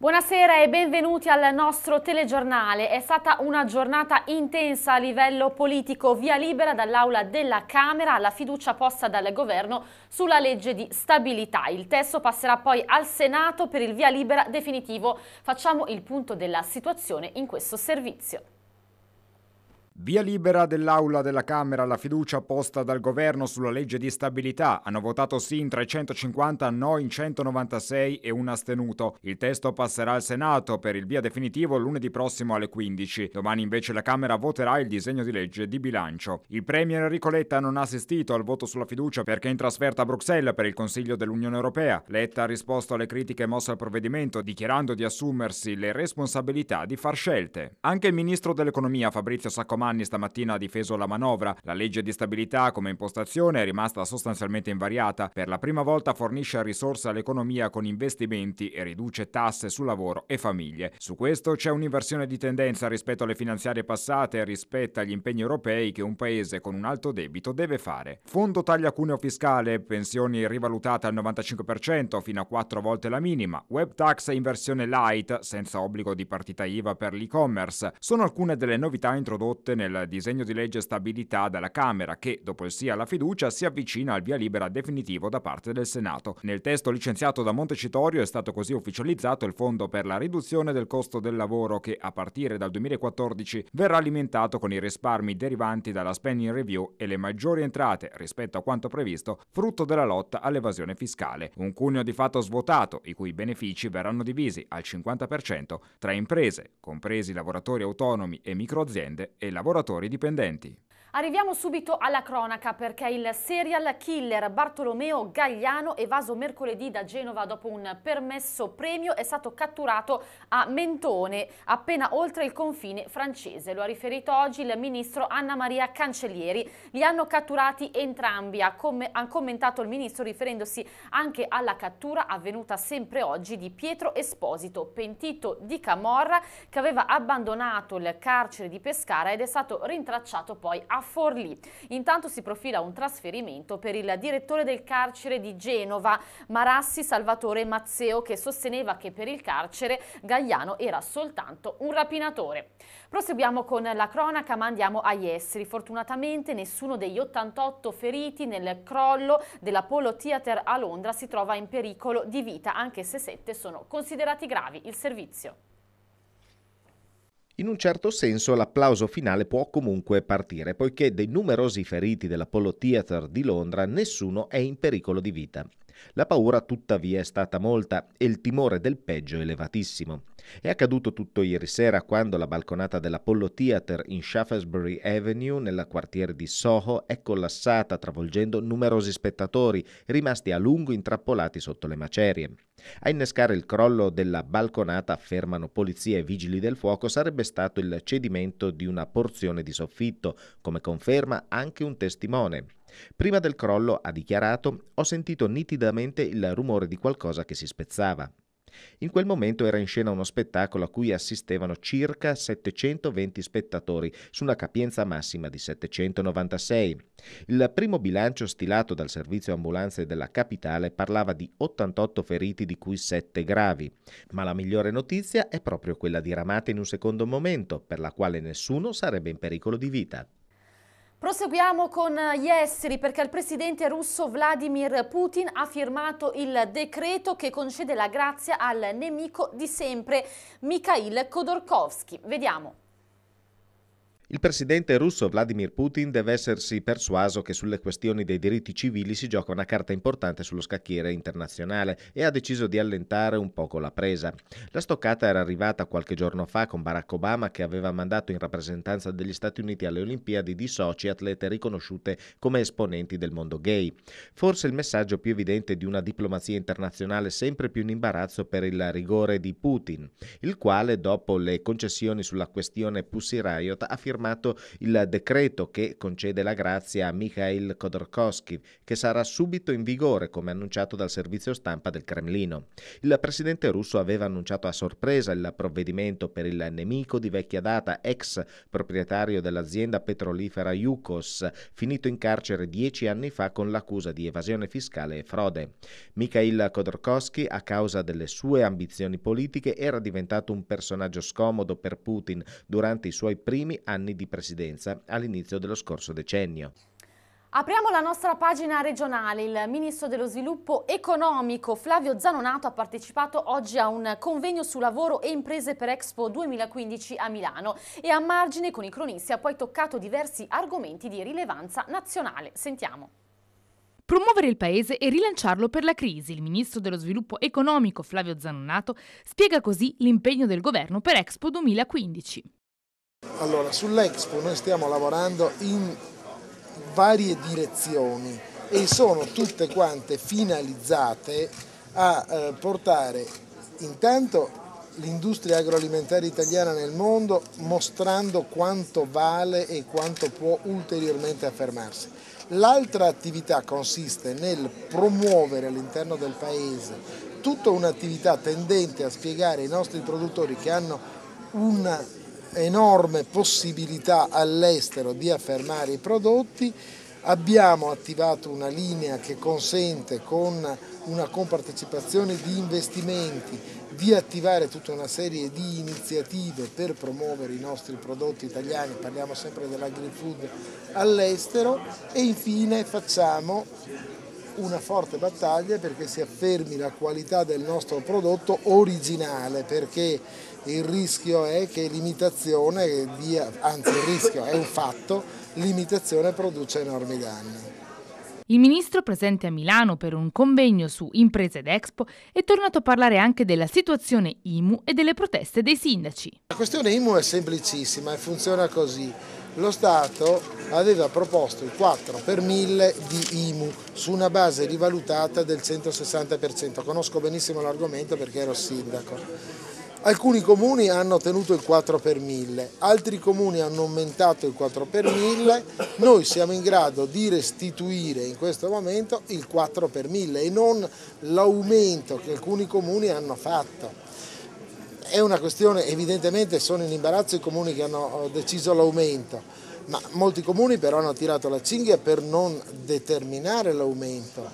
Buonasera e benvenuti al nostro telegiornale. È stata una giornata intensa a livello politico, via libera dall'aula della Camera alla fiducia posta dal governo sulla legge di stabilità. Il testo passerà poi al Senato per il via libera definitivo. Facciamo il punto della situazione in questo servizio. Via libera dell'Aula della Camera alla fiducia posta dal governo sulla legge di stabilità. Hanno votato sì in 350, no in 196 e un astenuto. Il testo passerà al Senato per il via definitivo lunedì prossimo alle 15. Domani invece la Camera voterà il disegno di legge di bilancio. Il premier Enrico Letta non ha assistito al voto sulla fiducia perché è in trasferta a Bruxelles per il Consiglio dell'Unione Europea. Letta ha risposto alle critiche mosse al provvedimento dichiarando di assumersi le responsabilità di far scelte. Anche il ministro dell'Economia Fabrizio Saccomanni Alemanni stamattina ha difeso la manovra. La legge di stabilità come impostazione è rimasta sostanzialmente invariata. Per la prima volta fornisce risorse all'economia con investimenti e riduce tasse su lavoro e famiglie. Su questo c'è un'inversione di tendenza rispetto alle finanziarie passate e rispetto agli impegni europei che un paese con un alto debito deve fare. Fondo taglia cuneo fiscale, pensioni rivalutate al 95% fino a 4 volte la minima, web tax in versione light senza obbligo di partita IVA per l'e-commerce. Sono alcune delle novità introdotte nel disegno di legge stabilità dalla Camera che, dopo il sì alla fiducia, si avvicina al via libera definitivo da parte del Senato. Nel testo licenziato da Montecitorio è stato così ufficializzato il Fondo per la riduzione del costo del lavoro che, a partire dal 2014, verrà alimentato con i risparmi derivanti dalla spending review e le maggiori entrate rispetto a quanto previsto, frutto della lotta all'evasione fiscale. Un cuneo di fatto svuotato, i cui benefici verranno divisi al 50% tra imprese, compresi lavoratori autonomi e microaziende, e lavoratori lavoratori dipendenti. Arriviamo subito alla cronaca perché il serial killer Bartolomeo Gagliano, evaso mercoledì da Genova dopo un permesso premio, è stato catturato a Mentone, appena oltre il confine francese. Lo ha riferito oggi il ministro Anna Maria Cancellieri. Li hanno catturati entrambi, ha, com ha commentato il ministro riferendosi anche alla cattura avvenuta sempre oggi di Pietro Esposito, pentito di Camorra, che aveva abbandonato il carcere di Pescara ed è stato rintracciato poi a Forlì. Intanto si profila un trasferimento per il direttore del carcere di Genova, Marassi Salvatore Mazzeo, che sosteneva che per il carcere Gagliano era soltanto un rapinatore. Proseguiamo con la cronaca, ma andiamo agli esseri. Fortunatamente nessuno degli 88 feriti nel crollo dell'Apollo Theater a Londra si trova in pericolo di vita, anche se 7 sono considerati gravi. Il servizio. In un certo senso l'applauso finale può comunque partire, poiché dei numerosi feriti dell'Apollo Theater di Londra nessuno è in pericolo di vita. La paura tuttavia è stata molta e il timore del peggio elevatissimo. È accaduto tutto ieri sera quando la balconata dell'Apollo Theater in Shaftesbury Avenue, nel quartiere di Soho, è collassata travolgendo numerosi spettatori rimasti a lungo intrappolati sotto le macerie. A innescare il crollo della balconata, affermano polizia e vigili del fuoco, sarebbe stato il cedimento di una porzione di soffitto, come conferma anche un testimone. Prima del crollo, ha dichiarato, ho sentito nitidamente il rumore di qualcosa che si spezzava. In quel momento era in scena uno spettacolo a cui assistevano circa 720 spettatori su una capienza massima di 796. Il primo bilancio stilato dal servizio ambulanze della capitale parlava di 88 feriti di cui 7 gravi, ma la migliore notizia è proprio quella diramata in un secondo momento, per la quale nessuno sarebbe in pericolo di vita. Proseguiamo con eh, gli esteri perché il presidente russo Vladimir Putin ha firmato il decreto che concede la grazia al nemico di sempre, Mikhail Khodorkovsky. Vediamo. Il presidente russo Vladimir Putin deve essersi persuaso che sulle questioni dei diritti civili si gioca una carta importante sullo scacchiere internazionale e ha deciso di allentare un poco la presa. La stoccata era arrivata qualche giorno fa con Barack Obama che aveva mandato in rappresentanza degli Stati Uniti alle Olimpiadi di soci atlete riconosciute come esponenti del mondo gay. Forse il messaggio più evidente di una diplomazia internazionale sempre più in imbarazzo per il rigore di Putin, il quale dopo le concessioni sulla questione Pussy Riot ha firmato confermato il decreto che concede la grazia a Mikhail Khodorkovsky, che sarà subito in vigore, come annunciato dal servizio stampa del Cremlino. Il presidente russo aveva annunciato a sorpresa il provvedimento per il nemico di vecchia data, ex proprietario dell'azienda petrolifera Yukos, finito in carcere dieci anni fa con l'accusa di evasione fiscale e frode. Mikhail Khodorkovsky, a causa delle sue ambizioni politiche, era diventato un personaggio scomodo per Putin durante i suoi primi anni anni di presidenza all'inizio dello scorso decennio. Apriamo la nostra pagina regionale. Il ministro dello sviluppo economico Flavio Zanonato ha partecipato oggi a un convegno su lavoro e imprese per Expo 2015 a Milano e a margine con i cronisti ha poi toccato diversi argomenti di rilevanza nazionale. Sentiamo. Promuovere il paese e rilanciarlo per la crisi. Il ministro dello sviluppo economico Flavio Zanonato spiega così l'impegno del governo per Expo 2015. Allora, sull'Expo noi stiamo lavorando in varie direzioni e sono tutte quante finalizzate a eh, portare intanto l'industria agroalimentare italiana nel mondo mostrando quanto vale e quanto può ulteriormente affermarsi. L'altra attività consiste nel promuovere all'interno del Paese tutta un'attività tendente a spiegare ai nostri produttori che hanno una enorme possibilità all'estero di affermare i prodotti, abbiamo attivato una linea che consente con una compartecipazione di investimenti di attivare tutta una serie di iniziative per promuovere i nostri prodotti italiani, parliamo sempre dell'agri-food all'estero e infine facciamo una forte battaglia perché si affermi la qualità del nostro prodotto originale, perché il rischio è che l'imitazione, anzi il rischio è un fatto, l'imitazione produce enormi danni. Il ministro presente a Milano per un convegno su imprese ed Expo è tornato a parlare anche della situazione IMU e delle proteste dei sindaci. La questione IMU è semplicissima e funziona così lo Stato aveva proposto il 4 per 1000 di IMU su una base rivalutata del 160%. Conosco benissimo l'argomento perché ero sindaco. Alcuni comuni hanno ottenuto il 4 per 1000, altri comuni hanno aumentato il 4 per 1000, noi siamo in grado di restituire in questo momento il 4 per 1000 e non l'aumento che alcuni comuni hanno fatto. È una questione, evidentemente sono in imbarazzo i comuni che hanno eh, deciso l'aumento, ma molti comuni però hanno tirato la cinghia per non determinare l'aumento.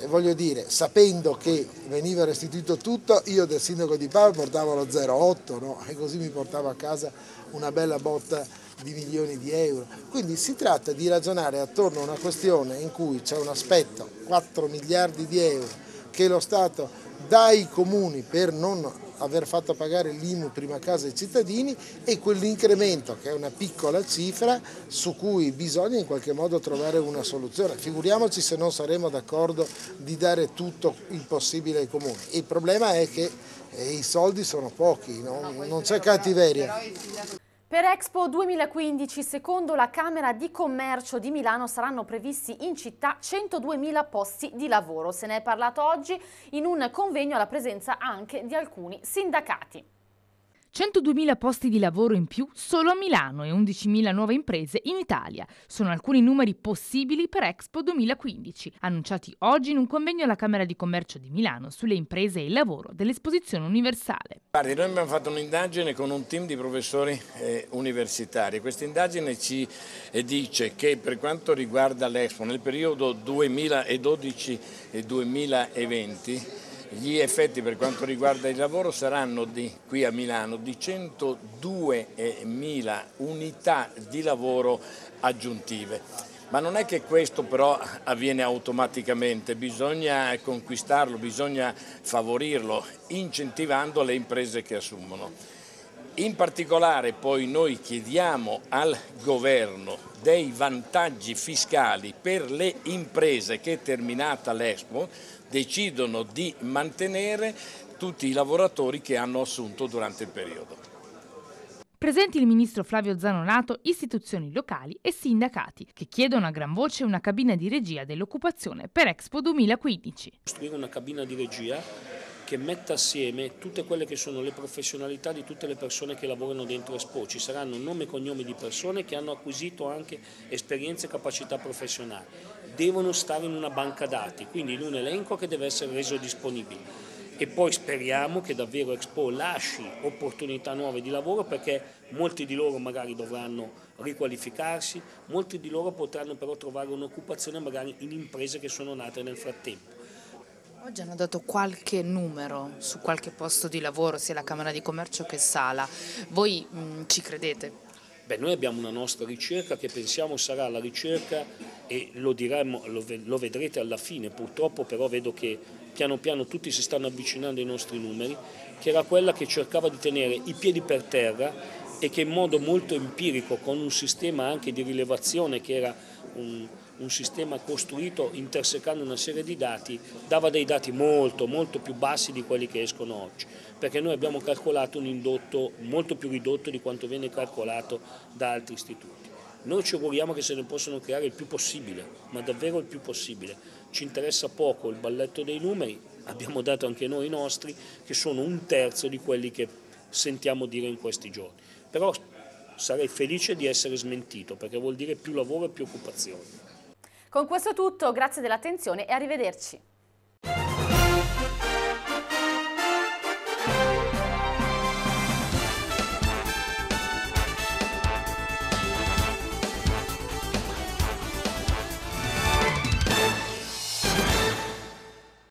Eh, voglio dire, sapendo che veniva restituito tutto, io del sindaco di Pava portavo lo 0,8 no? e così mi portavo a casa una bella botta di milioni di euro. Quindi si tratta di ragionare attorno a una questione in cui c'è un aspetto, 4 miliardi di euro, che lo Stato dà ai comuni per non aver fatto pagare l'IMU prima casa ai cittadini e quell'incremento che è una piccola cifra su cui bisogna in qualche modo trovare una soluzione. Figuriamoci se non saremo d'accordo di dare tutto il possibile ai comuni. Il problema è che eh, i soldi sono pochi, no? non c'è cattiveria. Per Expo 2015, secondo la Camera di Commercio di Milano, saranno previsti in città 102.000 posti di lavoro. Se ne è parlato oggi in un convegno alla presenza anche di alcuni sindacati. 102.000 posti di lavoro in più solo a Milano e 11.000 nuove imprese in Italia. Sono alcuni numeri possibili per Expo 2015, annunciati oggi in un convegno alla Camera di Commercio di Milano sulle imprese e il lavoro dell'Esposizione Universale. Guardi, noi abbiamo fatto un'indagine con un team di professori eh, universitari. Questa indagine ci eh, dice che per quanto riguarda l'Expo, nel periodo 2012 e 2020 gli effetti per quanto riguarda il lavoro saranno di, qui a Milano di 102.000 unità di lavoro aggiuntive. Ma non è che questo però avviene automaticamente, bisogna conquistarlo, bisogna favorirlo, incentivando le imprese che assumono. In particolare poi noi chiediamo al governo dei vantaggi fiscali per le imprese che terminata l'Expo decidono di mantenere tutti i lavoratori che hanno assunto durante il periodo. Presenti il ministro Flavio Zanonato, istituzioni locali e sindacati che chiedono a gran voce una cabina di regia dell'occupazione per Expo 2015. Costruire una cabina di regia che metta assieme tutte quelle che sono le professionalità di tutte le persone che lavorano dentro Expo. Ci saranno nome e cognomi di persone che hanno acquisito anche esperienze e capacità professionali. Devono stare in una banca dati, quindi in un elenco che deve essere reso disponibile. E poi speriamo che davvero Expo lasci opportunità nuove di lavoro perché molti di loro magari dovranno riqualificarsi, molti di loro potranno però trovare un'occupazione magari in imprese che sono nate nel frattempo. Oggi hanno dato qualche numero su qualche posto di lavoro, sia la Camera di Commercio che Sala. Voi mh, mm, ci credete? Beh, noi abbiamo una nostra ricerca che pensiamo sarà la ricerca e lo, diremo, lo, lo vedrete alla fine, purtroppo però vedo che piano piano tutti si stanno avvicinando ai nostri numeri, che era quella che cercava di tenere i piedi per terra e che in modo molto empirico, con un sistema anche di rilevazione che era un, un sistema costruito intersecando una serie di dati dava dei dati molto, molto più bassi di quelli che escono oggi, perché noi abbiamo calcolato un indotto molto più ridotto di quanto viene calcolato da altri istituti. Noi ci auguriamo che se ne possano creare il più possibile, ma davvero il più possibile. Ci interessa poco il balletto dei numeri, abbiamo dato anche noi i nostri, che sono un terzo di quelli che sentiamo dire in questi giorni. Però sarei felice di essere smentito, perché vuol dire più lavoro e più occupazione. Con questo tutto, grazie dell'attenzione e arrivederci.